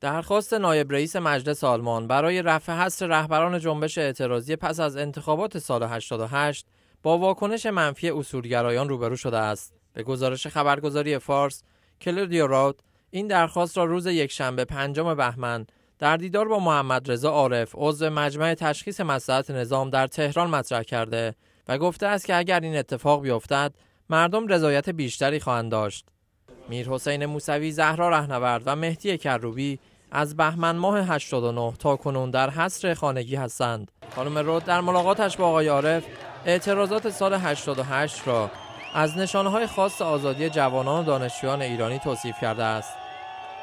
درخواست نایب رئیس مجلس آلمان برای رفع حصر رهبران جنبش اعتراضی پس از انتخابات سال 88 با واکنش منفی اصولگرایان روبرو شده است. به گزارش خبرگزاری فارس، کلر راوت این درخواست را روز یکشنبه پنجم بهمن در دیدار با محمد رضا عارف عضو مجمع تشخیص مسئلات نظام در تهران مطرح کرده و گفته است که اگر این اتفاق بیفتد مردم رضایت بیشتری خواهند داشت. میر حسین موسوی زهرا رهنورد و مهدی کروبی از بهمن ماه 89 تا کنون در حصر خانگی هستند خانم رود در ملاقاتش با آقای عارف اعتراضات سال 88 را از نشانهای خاص آزادی جوانان و دانشجویان ایرانی توصیف کرده است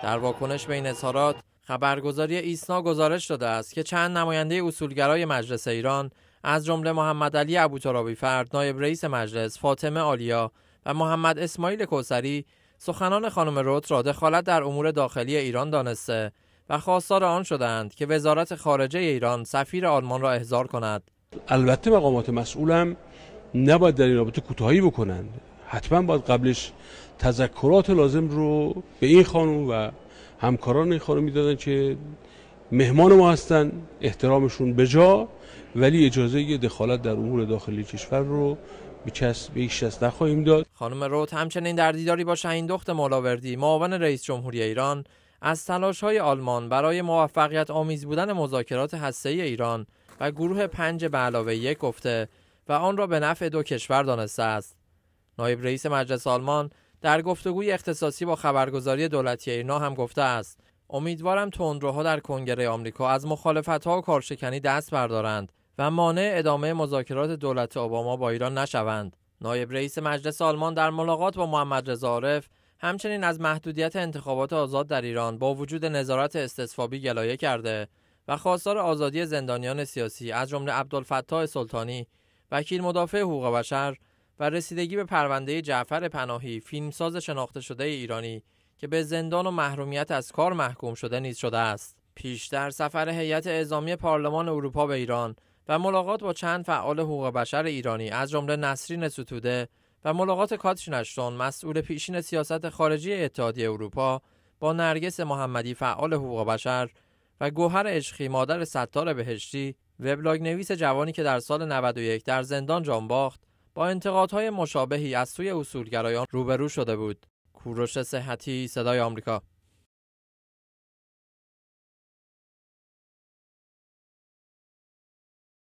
در واکنش به این اظهارات خبرگزاری ایسنا گزارش داده است که چند نماینده اصولگرای مجلس ایران از جمله محمد علی ابوترابی فرد نایب رئیس مجلس فاطمه آلیا و محمد اسماعیل کوسری سخنان خانم روت را دخالت در امور داخلی ایران دانسته و خواستار آن شدند که وزارت خارجه ایران سفیر آلمان را احضار کند البته مقامات مسئولم نباید در این رابطه کوتاهی بکنند حتما باید قبلش تذکرات لازم رو به این خانم و همکاران این خانم میدادن که مهمان ما هستن احترامشون بجا ولی اجازه دخالت در امور داخلی کشور رو به نخواهیم داد خانم روت همچنین در دیداری با دخت مولاوردی معاون رئیس جمهوری ایران از تلاش های آلمان برای موفقیت آمیز بودن مذاکرات هسته ایران و گروه پنج به علاوه یک گفته و آن را به نفع دو کشور دانسته است. نایب رئیس مجلس آلمان در گفتگوی اختصاصی با خبرگزاری دولتی ایرنا هم گفته است امیدوارم تندروها در کنگره آمریکا از مخالفت و کارشکنی دست بردارند و مانع ادامه مذاکرات دولت اوباما با ایران نشوند. نایب رئیس مجلس آلمان در ملاقات با محمد رضا عارف همچنین از محدودیت انتخابات آزاد در ایران با وجود نظارت استصفابی گلایه کرده و خواستار آزادی زندانیان سیاسی از جمله عبدالفتاح سلطانی وکیل مدافع حقوق بشر و رسیدگی به پرونده جعفر پناهی فیلمساز شناخته شده ایرانی که به زندان و محرومیت از کار محکوم شده نیز شده است پیشتر سفر هیئت اعزامی پارلمان اروپا به ایران و ملاقات با چند فعال حقوق بشر ایرانی از جمله نسرین ستوده و ملاقات کاترین اشتون مسئول پیشین سیاست خارجی اتحادیه اروپا با نرگس محمدی فعال حقوق بشر و گوهر اشخی مادر ستار بهشتی وبلاگ نویس جوانی که در سال 91 در زندان جان باخت با انتقادهای مشابهی از سوی اصولگرایان روبرو شده بود کوروش صحتی صدای آمریکا